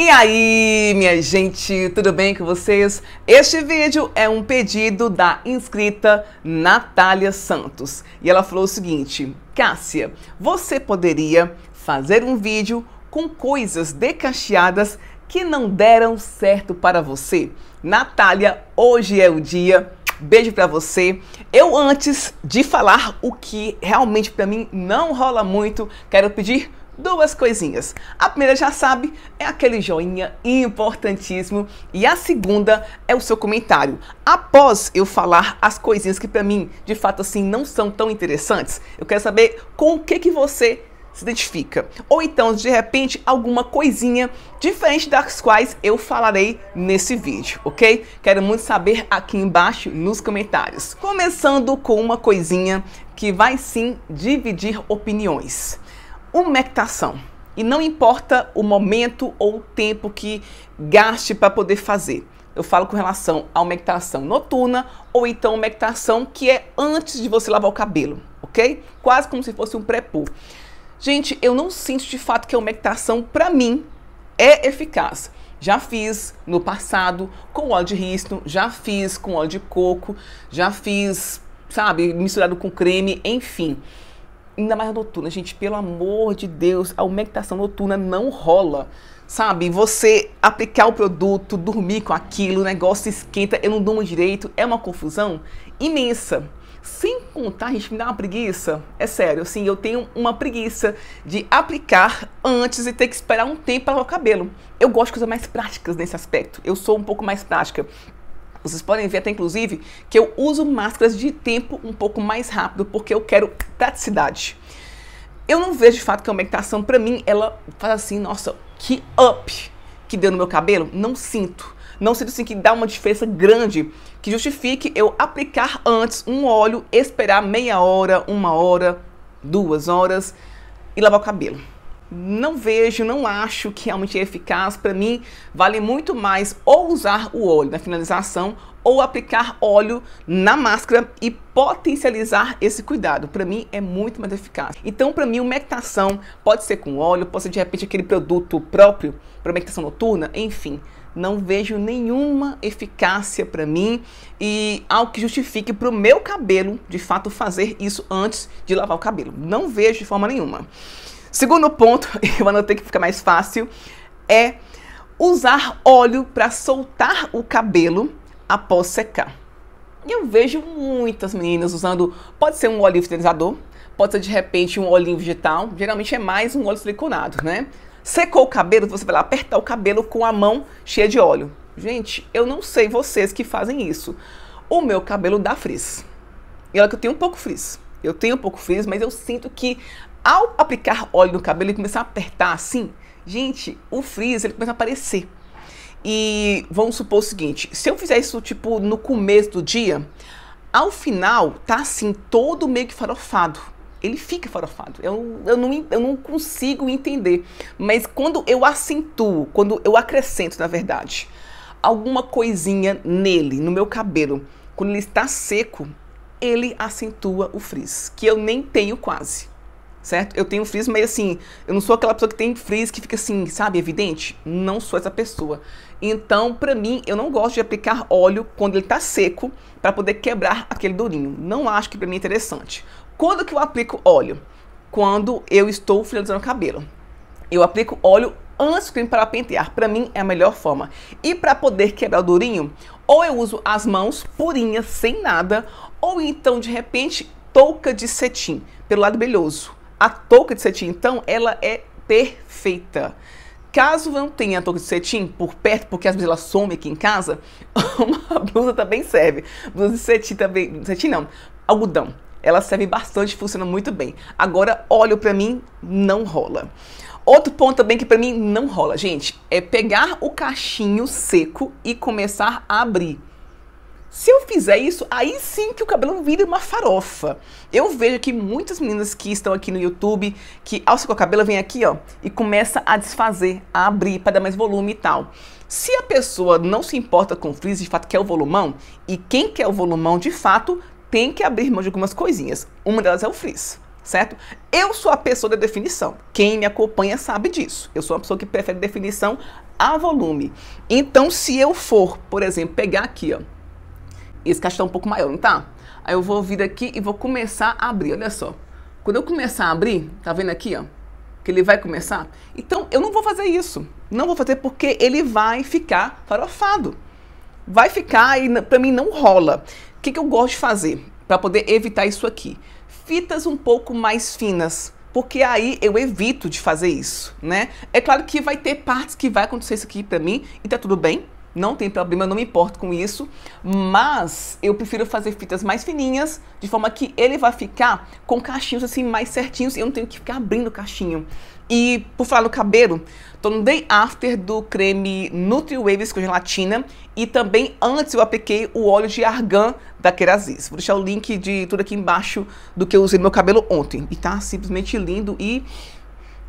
E aí, minha gente, tudo bem com vocês? Este vídeo é um pedido da inscrita Natália Santos. E ela falou o seguinte: Cássia, você poderia fazer um vídeo com coisas decacheadas que não deram certo para você? Natália, hoje é o dia. Beijo para você. Eu antes de falar o que realmente para mim não rola muito, quero pedir duas coisinhas. A primeira já sabe, é aquele joinha importantíssimo e a segunda é o seu comentário. Após eu falar as coisinhas que para mim, de fato assim, não são tão interessantes, eu quero saber com o que que você se identifica. Ou então, de repente, alguma coisinha diferente das quais eu falarei nesse vídeo, ok? Quero muito saber aqui embaixo nos comentários. Começando com uma coisinha que vai sim dividir opiniões humectação. E não importa o momento ou o tempo que gaste para poder fazer. Eu falo com relação à humectação noturna ou então humectação que é antes de você lavar o cabelo, ok? Quase como se fosse um pré-poo. Gente, eu não sinto de fato que a humectação, para mim, é eficaz. Já fiz no passado com óleo de risto, já fiz com óleo de coco, já fiz, sabe, misturado com creme, enfim ainda mais noturna. Gente, pelo amor de Deus, a umectação noturna não rola. Sabe, você aplicar o produto, dormir com aquilo, o negócio esquenta, eu não durmo direito, é uma confusão imensa. Sem contar, gente, me dá uma preguiça. É sério, assim, eu tenho uma preguiça de aplicar antes e ter que esperar um tempo para o cabelo. Eu gosto de coisas mais práticas nesse aspecto. Eu sou um pouco mais prática. Vocês podem ver até inclusive que eu uso máscaras de tempo um pouco mais rápido porque eu quero praticidade. Eu não vejo de fato que a aumentação, para mim ela faz assim, nossa, que up que deu no meu cabelo, não sinto. Não sinto assim que dá uma diferença grande que justifique eu aplicar antes um óleo, esperar meia hora, uma hora, duas horas e lavar o cabelo não vejo, não acho que realmente é eficaz. Para mim, vale muito mais ou usar o óleo na finalização ou aplicar óleo na máscara e potencializar esse cuidado. Para mim é muito mais eficaz. Então, para mim, uma meditação pode ser com óleo, pode ser de repente aquele produto próprio para meditação noturna, enfim. Não vejo nenhuma eficácia para mim e algo que justifique para o meu cabelo, de fato, fazer isso antes de lavar o cabelo. Não vejo de forma nenhuma. Segundo ponto, eu anotei que fica mais fácil, é usar óleo para soltar o cabelo após secar. Eu vejo muitas meninas usando, pode ser um óleo fertilizador, pode ser de repente um óleo vegetal, geralmente é mais um óleo siliconado, né? Secou o cabelo, você vai lá apertar o cabelo com a mão cheia de óleo. Gente, eu não sei vocês que fazem isso. O meu cabelo dá frizz. E olha que eu tenho um pouco frizz. Eu tenho um pouco frizz, mas eu sinto que ao aplicar óleo no cabelo e começar a apertar assim, gente, o frizz ele começa a aparecer. E vamos supor o seguinte, se eu fizer isso tipo no começo do dia, ao final tá assim todo meio que farofado. Ele fica farofado. Eu, eu, não, eu não consigo entender. Mas quando eu acentuo, quando eu acrescento, na verdade, alguma coisinha nele, no meu cabelo, quando ele está seco, ele acentua o frizz, que eu nem tenho quase certo? Eu tenho um frizz meio assim, eu não sou aquela pessoa que tem frizz que fica assim, sabe, evidente? Não sou essa pessoa. Então, pra mim, eu não gosto de aplicar óleo quando ele tá seco para poder quebrar aquele durinho. Não acho que pra mim é interessante. Quando que eu aplico óleo? Quando eu estou finalizando o cabelo. Eu aplico óleo antes do creme para pentear. Para mim é a melhor forma. E para poder quebrar o durinho, ou eu uso as mãos purinhas, sem nada, ou então de repente touca de cetim pelo lado brilhoso. A touca de cetim, então, ela é perfeita. Caso não tenha touca de cetim por perto, porque às vezes ela some aqui em casa, uma blusa também serve. Blusa de cetim também, cetim não, algodão. Ela serve bastante, funciona muito bem. Agora, óleo para mim não rola. Outro ponto também que para mim não rola, gente, é pegar o cachinho seco e começar a abrir. Se eu fizer isso, aí sim que o cabelo vira uma farofa. Eu vejo que muitas meninas que estão aqui no YouTube, que ao secar o cabelo vem aqui, ó, e começa a desfazer, a abrir para dar mais volume e tal. Se a pessoa não se importa com o frizz, de fato quer o volumão, e quem quer o volumão de fato tem que abrir mão de algumas coisinhas. Uma delas é o frizz certo? Eu sou a pessoa da definição. Quem me acompanha sabe disso. Eu sou uma pessoa que prefere definição a volume. Então, se eu for, por exemplo, pegar aqui, ó, esse caixa é um pouco maior, não tá? Aí eu vou vir aqui e vou começar a abrir, olha só. Quando eu começar a abrir, tá vendo aqui, ó? Que ele vai começar. Então, eu não vou fazer isso. Não vou fazer porque ele vai ficar farofado. Vai ficar e pra mim não rola. O que, que eu gosto de fazer para poder evitar isso aqui? Fitas um pouco mais finas porque aí eu evito de fazer isso, né? É claro que vai ter partes que vai acontecer isso aqui para mim e tá tudo bem, não tem problema, eu não me importo com isso, mas eu prefiro fazer fitas mais fininhas, de forma que ele vai ficar com cachinhos assim mais certinhos, e eu não tenho que ficar abrindo o cachinho. E por falar do cabelo, tô no day after do creme Nutri Waves com é gelatina e também antes eu apliquei o óleo de argan da Kerasis. Vou deixar o link de tudo aqui embaixo do que eu usei no meu cabelo ontem. E tá simplesmente lindo e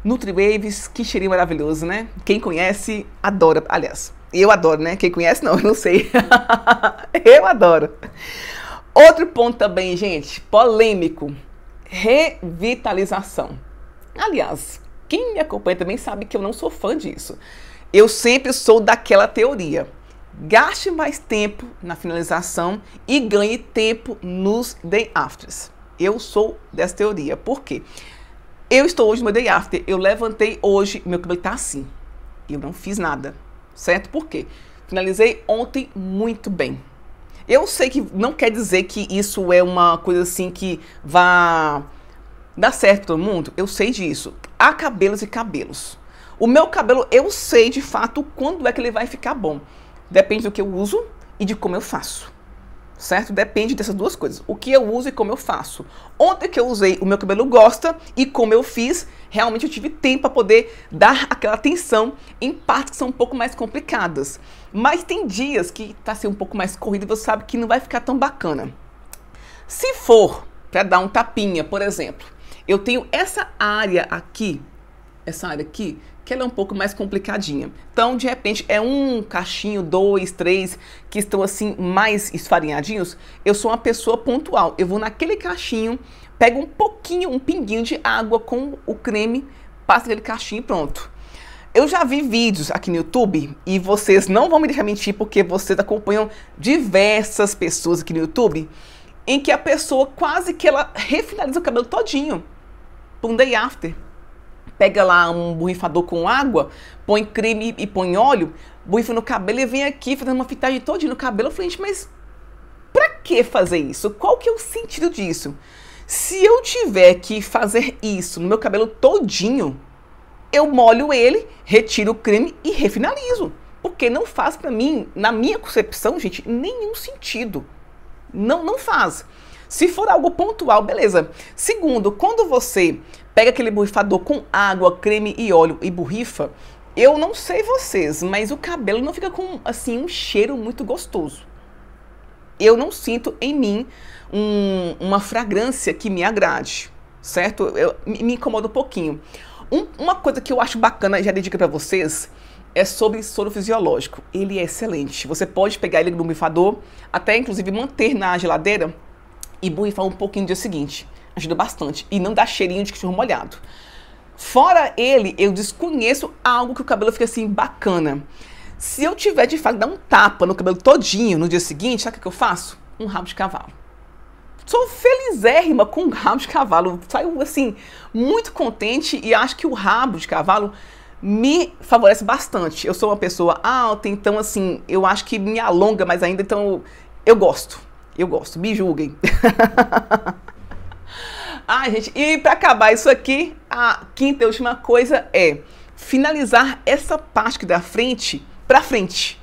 Nutri Waves, que cheirinho maravilhoso, né? Quem conhece, adora. Aliás, eu adoro, né? Quem conhece, não, eu não sei. eu adoro. Outro ponto também, gente, polêmico: revitalização. Aliás, quem me acompanha também sabe que eu não sou fã disso. Eu sempre sou daquela teoria. Gaste mais tempo na finalização e ganhe tempo nos day afters. Eu sou dessa teoria. Por quê? Eu estou hoje no meu day after. Eu levantei hoje, meu cabelo está assim. Eu não fiz nada certo? Por quê? Finalizei ontem muito bem. Eu sei que não quer dizer que isso é uma coisa assim que vá dar certo todo mundo. Eu sei disso. Há cabelos e cabelos. O meu cabelo, eu sei de fato quando é que ele vai ficar bom. Depende do que eu uso e de como eu faço certo? Depende dessas duas coisas. O que eu uso e como eu faço. Ontem que eu usei, o meu cabelo gosta e como eu fiz, realmente eu tive tempo para poder dar aquela atenção em partes que são um pouco mais complicadas. Mas tem dias que tá sendo um pouco mais corrido e você sabe que não vai ficar tão bacana. Se for para dar um tapinha, por exemplo, eu tenho essa área aqui, essa área aqui, que ela é um pouco mais complicadinha. Então, de repente, é um cachinho, dois, três, que estão assim mais esfarinhadinhos. Eu sou uma pessoa pontual. Eu vou naquele cachinho, pego um pouquinho, um pinguinho de água com o creme, passo aquele cachinho e pronto. Eu já vi vídeos aqui no YouTube e vocês não vão me deixar mentir porque vocês acompanham diversas pessoas aqui no YouTube em que a pessoa quase que ela refinaliza o cabelo todinho para um day after pega lá um borrifador com água, põe creme e põe óleo, borrifa no cabelo e vem aqui fazendo uma fitagem toda no cabelo. Eu falei, gente, mas pra que fazer isso? Qual que é o sentido disso? Se eu tiver que fazer isso no meu cabelo todinho, eu molho ele, retiro o creme e refinalizo. Porque não faz para mim, na minha concepção, gente, nenhum sentido. Não, não faz. Se for algo pontual, beleza. Segundo, quando você pega aquele borrifador com água, creme e óleo e borrifa, eu não sei vocês, mas o cabelo não fica com assim um cheiro muito gostoso. Eu não sinto em mim um, uma fragrância que me agrade, certo? Eu, me, me incomoda um pouquinho. Um, uma coisa que eu acho bacana, já dei dica para vocês, é sobre soro fisiológico. Ele é excelente. Você pode pegar ele no borrifador, até inclusive manter na geladeira e borrifar um pouquinho no dia seguinte ajuda bastante e não dá cheirinho de cachorro molhado. Fora ele, eu desconheço algo que o cabelo fica assim bacana. Se eu tiver de fato dar um tapa no cabelo todinho no dia seguinte, sabe o que eu faço? Um rabo de cavalo. Sou felizérrima com um rabo de cavalo. Saio assim, muito contente e acho que o rabo de cavalo me favorece bastante. Eu sou uma pessoa alta, então assim, eu acho que me alonga mais ainda, então eu gosto. Eu gosto. Me julguem. Ah, gente, e para acabar isso aqui, a quinta e última coisa é finalizar essa parte da frente para frente.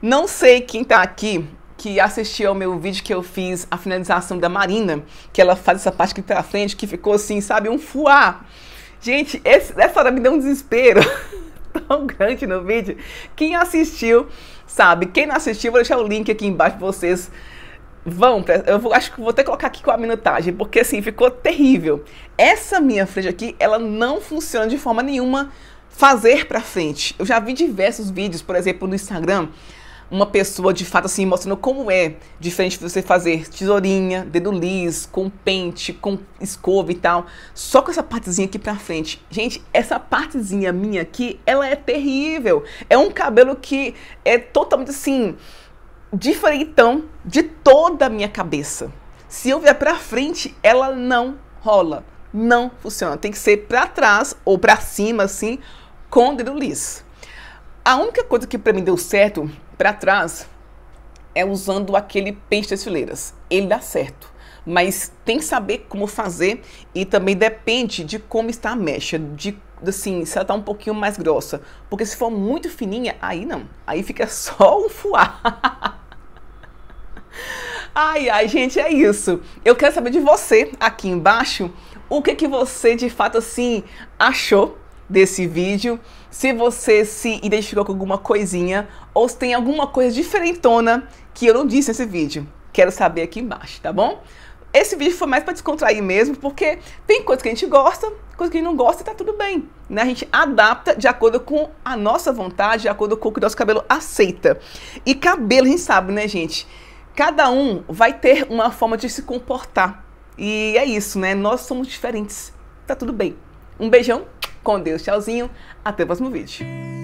Não sei quem está aqui que assistiu ao meu vídeo que eu fiz a finalização da Marina, que ela faz essa parte aqui para frente, que ficou assim, sabe, um fuá. Gente, esse, essa hora me deu um desespero tão grande no vídeo. Quem assistiu, sabe. Quem não assistiu, vou deixar o link aqui embaixo para vocês Vão, eu vou, acho que vou até colocar aqui com a minutagem, porque assim, ficou terrível. Essa minha frente aqui, ela não funciona de forma nenhuma fazer pra frente. Eu já vi diversos vídeos, por exemplo, no Instagram, uma pessoa de fato assim, mostrando como é diferente você fazer tesourinha, dedo liso, com pente, com escova e tal, só com essa partezinha aqui pra frente. Gente, essa partezinha minha aqui, ela é terrível. É um cabelo que é totalmente assim diferentão de toda a minha cabeça. Se eu vier para frente, ela não rola, não funciona. Tem que ser para trás ou para cima, assim, com o dedo liso. A única coisa que para mim deu certo para trás é usando aquele peixe das fileiras. Ele dá certo, mas tem que saber como fazer e também depende de como está a mecha, de assim, se ela tá um pouquinho mais grossa. Porque se for muito fininha, aí não. Aí fica só um fuá. Ai, ai, gente, é isso. Eu quero saber de você aqui embaixo o que, que você de fato assim achou desse vídeo. Se você se identificou com alguma coisinha ou se tem alguma coisa diferentona que eu não disse nesse vídeo. Quero saber aqui embaixo, tá bom? Esse vídeo foi mais para descontrair mesmo, porque tem coisa que a gente gosta, coisa que a gente não gosta e tá tudo bem. Né? A gente adapta de acordo com a nossa vontade, de acordo com o que o nosso cabelo aceita. E cabelo, a gente sabe, né, gente? Cada um vai ter uma forma de se comportar. E é isso, né? Nós somos diferentes. Tá tudo bem. Um beijão, com Deus, tchauzinho, até o próximo vídeo.